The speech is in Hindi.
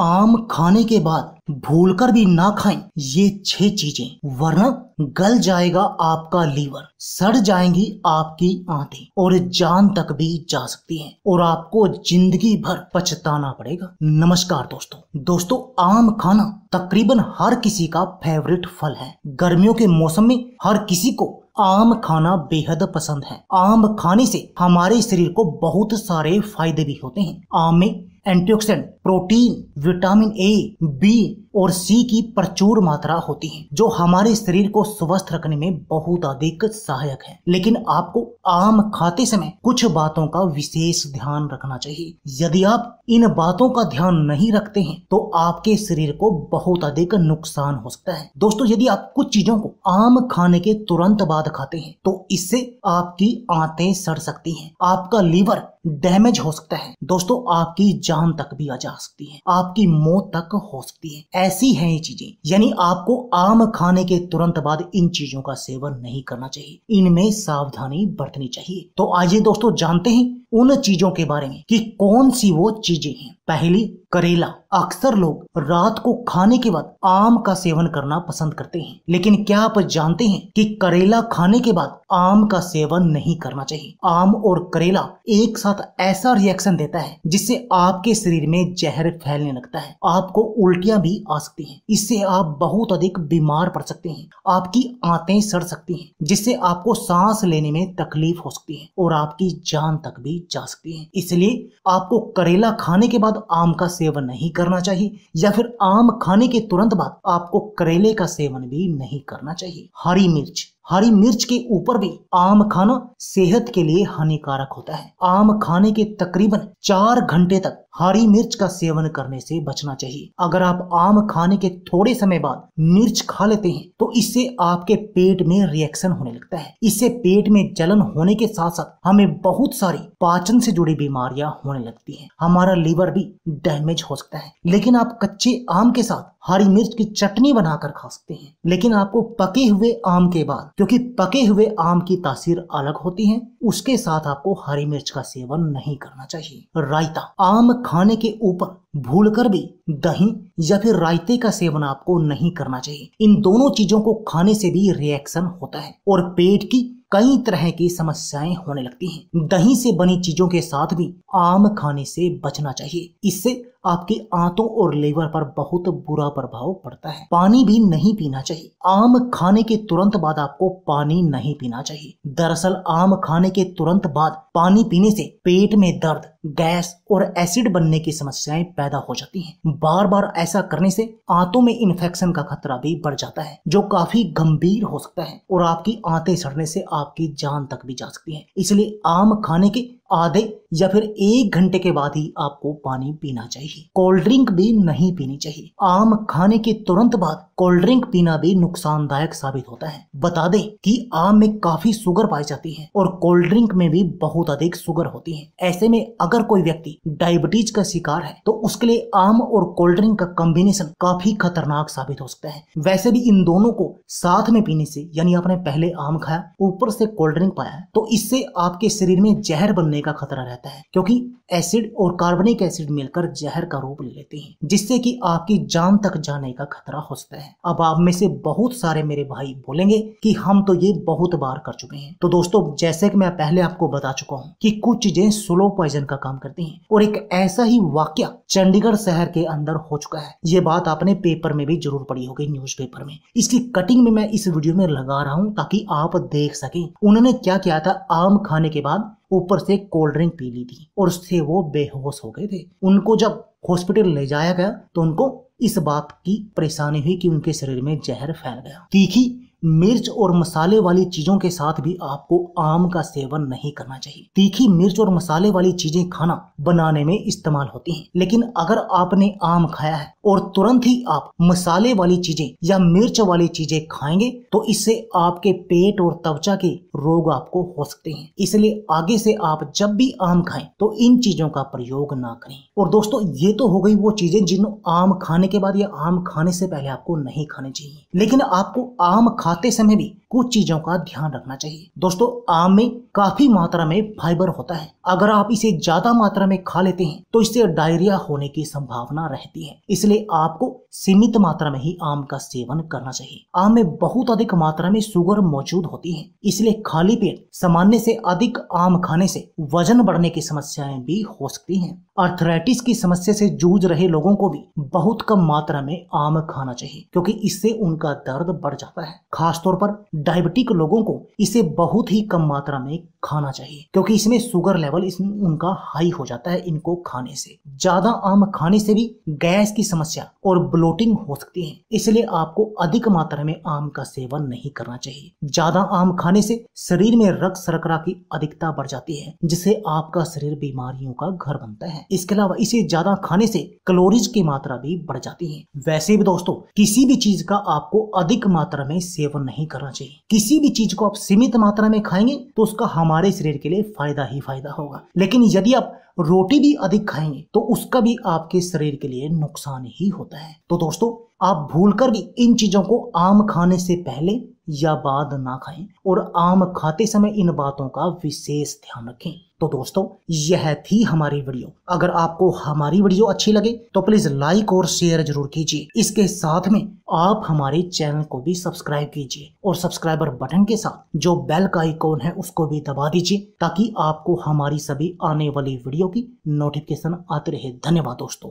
आम खाने के बाद भूलकर भी ना खाएं ये छह चीजें वरना गल जाएगा आपका लीवर सड़ जाएंगी आपकी आंखें और जान तक भी जा सकती हैं और आपको जिंदगी भर पछताना पड़ेगा नमस्कार दोस्तों दोस्तों आम खाना तकरीबन हर किसी का फेवरेट फल है गर्मियों के मौसम में हर किसी को आम खाना बेहद पसंद है आम खाने से हमारे शरीर को बहुत सारे फायदे भी होते हैं आम में antioxidant, protein, vitamin A, B, और सी की प्रचुर मात्रा होती है जो हमारे शरीर को स्वस्थ रखने में बहुत अधिक सहायक है लेकिन आपको आम खाते समय कुछ बातों का विशेष ध्यान रखना चाहिए यदि आप इन बातों का ध्यान नहीं रखते हैं तो आपके शरीर को बहुत अधिक नुकसान हो सकता है दोस्तों यदि आप कुछ चीजों को आम खाने के तुरंत बाद खाते हैं तो इससे आपकी आंतें सड़ सकती हैं आपका लीवर डैमेज हो सकता है दोस्तों आपकी जान तक भी आ जा सकती है आपकी मौत तक हो सकती है ऐसी हैं ये चीजें यानी आपको आम खाने के तुरंत बाद इन चीजों का सेवन नहीं करना चाहिए इनमें सावधानी बरतनी चाहिए तो आइए दोस्तों जानते हैं उन चीजों के बारे में कि कौन सी वो चीजें हैं पहली करेला अक्सर लोग रात को खाने के बाद आम का सेवन करना पसंद करते हैं लेकिन क्या आप जानते हैं कि करेला खाने के बाद आम का सेवन नहीं करना चाहिए आम और करेला एक साथ ऐसा रिएक्शन देता है जिससे आपके शरीर में जहर फैलने लगता है आपको उल्टियां भी आ सकती हैं इससे आप बहुत अधिक बीमार पड़ सकते हैं आपकी आते सड़ सकती हैं जिससे आपको सांस लेने में तकलीफ हो सकती है और आपकी जान तक भी जा सकती है इसलिए आपको करेला खाने के बाद आम का सेवन नहीं करना चाहिए या फिर आम खाने के तुरंत बाद आपको करेले का सेवन भी नहीं करना चाहिए हरी मिर्च हरी मिर्च के ऊपर भी आम खाना सेहत के लिए हानिकारक होता है आम खाने के तकरीबन चार घंटे तक हरी मिर्च का सेवन करने से बचना चाहिए अगर आप आम खाने के थोड़े समय बाद मिर्च खा लेते हैं तो इससे आपके पेट में रिएक्शन होने लगता है इससे पेट में जलन होने के साथ साथ हमें बहुत सारी पाचन से जुड़ी बीमारियां होने लगती हैं हमारा लीवर भी डैमेज हो सकता है लेकिन आप कच्चे आम के साथ हरी मिर्च की चटनी बनाकर खा सकते हैं लेकिन आपको पके हुए आम के बाद क्योंकि पके हुए आम की तासीर अलग होती है उसके साथ आपको हरी मिर्च का सेवन नहीं करना चाहिए रायता आम खाने के ऊपर भूलकर भी दही या फिर रायते का सेवन आपको नहीं करना चाहिए इन दोनों चीजों को खाने से भी रिएक्शन होता है और पेट की कई तरह की समस्याएं होने लगती हैं। दही से बनी चीजों के साथ भी आम खाने से बचना चाहिए इससे आपके आंतों और लेवर पर बहुत बुरा प्रभाव पड़ता है पानी भी नहीं पीना चाहिए आम खाने के तुरंत बाद आपको पानी नहीं पीना चाहिए दरअसल आम खाने के तुरंत बाद पानी पीने से पेट में दर्द गैस और एसिड बनने की समस्याएं पैदा हो जाती है बार बार ऐसा करने से आंतों में इन्फेक्शन का खतरा भी बढ़ जाता है जो काफी गंभीर हो सकता है और आपकी आंतें सड़ने से आपकी जान तक भी जा सकती है इसलिए आम खाने के आधे या फिर एक घंटे के बाद ही आपको पानी पीना चाहिए कोल्ड ड्रिंक भी नहीं पीनी चाहिए आम खाने के तुरंत बाद कोल्ड ड्रिंक पीना भी नुकसानदायक साबित होता है बता दें कि आम में काफी सुगर पाई जाती है और कोल्ड ड्रिंक में भी बहुत अधिक सुगर होती है ऐसे में अगर कोई व्यक्ति डायबिटीज का शिकार है तो उसके लिए आम और कोल्ड ड्रिंक का कॉम्बिनेशन काफी खतरनाक साबित हो सकता है वैसे भी इन दोनों को साथ में पीने से यानी आपने पहले आम खाया ऊपर से कोल्ड ड्रिंक पाया तो इससे आपके शरीर में जहर बनने का खतरा रहता है क्योंकि एसिड और कार्बनिक एसिड मिलकर जहर का रूप ले लेते हैं जिससे कि आपकी जान तक जाने का खतरा हो सकता है अब आप में से बहुत सारे मेरे भाई बोलेंगे कि हम तो ये बहुत बार कर चुके हैं तो दोस्तों जैसे कि मैं पहले आपको बता चुका हूँ कि कुछ चीजें स्लो पॉइजन का काम करती हैं और एक ऐसा ही वाक्य चंडीगढ़ शहर के अंदर हो चुका है ये बात आपने पेपर में भी जरूर पढ़ी होगी न्यूज में इसकी कटिंग में मैं इस वीडियो में लगा रहा हूँ ताकि आप देख सकें उन्होंने क्या किया था आम खाने के बाद ऊपर से कोल्ड ड्रिंक पी ली थी और उससे वो बेहोश हो गए थे उनको जब हॉस्पिटल ले जाया गया तो उनको इस बात की परेशानी हुई कि उनके शरीर में जहर फैल गया तीखी मिर्च और मसाले वाली चीज़ों के साथ भी आपको आम का सेवन नहीं करना चाहिए तीखी मिर्च और मसाले वाली चीज़ें खाना बनाने में इस्तेमाल होती हैं लेकिन अगर आपने आम खाया है और तुरंत ही आप मसाले वाली चीज़ें या मिर्च वाली चीज़ें खाएंगे तो इससे आपके पेट और त्वचा के रोग आपको हो सकते हैं इसलिए आगे से आप जब भी आम खाएं तो इन चीज़ों का प्रयोग ना करें और दोस्तों ये तो हो गई वो चीज़ें जिन आम खाने के बाद या आम खाने से पहले आपको नहीं खाने चाहिए लेकिन आपको आम खा खाते समय भी कुछ चीजों का ध्यान रखना चाहिए दोस्तों आम में काफी मात्रा में फाइबर होता है अगर आप इसे ज्यादा मात्रा में खा लेते हैं तो इससे डायरिया होने की संभावना रहती है इसलिए आपको सीमित मात्रा में ही आम का सेवन करना चाहिए आम में बहुत अधिक मात्रा में शुगर मौजूद होती है इसलिए खाली पेट सामान्य से अधिक आम खाने से वजन बढ़ने की समस्याएं भी हो सकती हैं अर्थराइटिस की समस्या से जूझ रहे लोगों को भी बहुत कम मात्रा में आम खाना चाहिए क्योंकि इससे उनका दर्द बढ़ जाता है खासतौर पर डायबिटिक लोगों को इसे बहुत ही कम मात्रा में खाना चाहिए क्योंकि इसमें शुगर लेवल इसमें उनका हाई हो जाता है इनको खाने से ज्यादा आम खाने से भी गैस की समस्या और ब्लोटिंग हो सकती है इसलिए आपको अधिक मात्रा में आम का सेवन नहीं करना चाहिए ज्यादा आम खाने से शरीर में रक्त सरकरा की अधिकता बढ़ जाती है जिससे आपका शरीर बीमारियों का घर बनता है इसके अलावा इसे ज्यादा खाने से कैलोरीज की मात्रा भी बढ़ जाती है वैसे भी दोस्तों किसी भी चीज का आपको अधिक मात्रा में सेवन सेवन नहीं करना चाहिए किसी भी चीज को आप सीमित मात्रा में खाएंगे तो उसका हमारे शरीर के लिए फायदा ही फायदा होगा लेकिन यदि आप रोटी भी अधिक खाएंगे तो उसका भी आपके शरीर के लिए नुकसान ही होता है तो दोस्तों आप भूलकर भी इन चीज़ों को आम खाने से पहले या बाद ना खाएं और आम खाते समय इन बातों का विशेष ध्यान रखें तो दोस्तों यह थी हमारी वीडियो अगर आपको हमारी वीडियो अच्छी लगे तो प्लीज लाइक और शेयर जरूर कीजिए इसके साथ में आप हमारे चैनल को भी सब्सक्राइब कीजिए और सब्सक्राइबर बटन के साथ जो बेल का आइकॉन है उसको भी दबा दीजिए ताकि आपको हमारी सभी आने वाली वीडियो की नोटिफिकेशन आते रहे धन्यवाद दोस्तों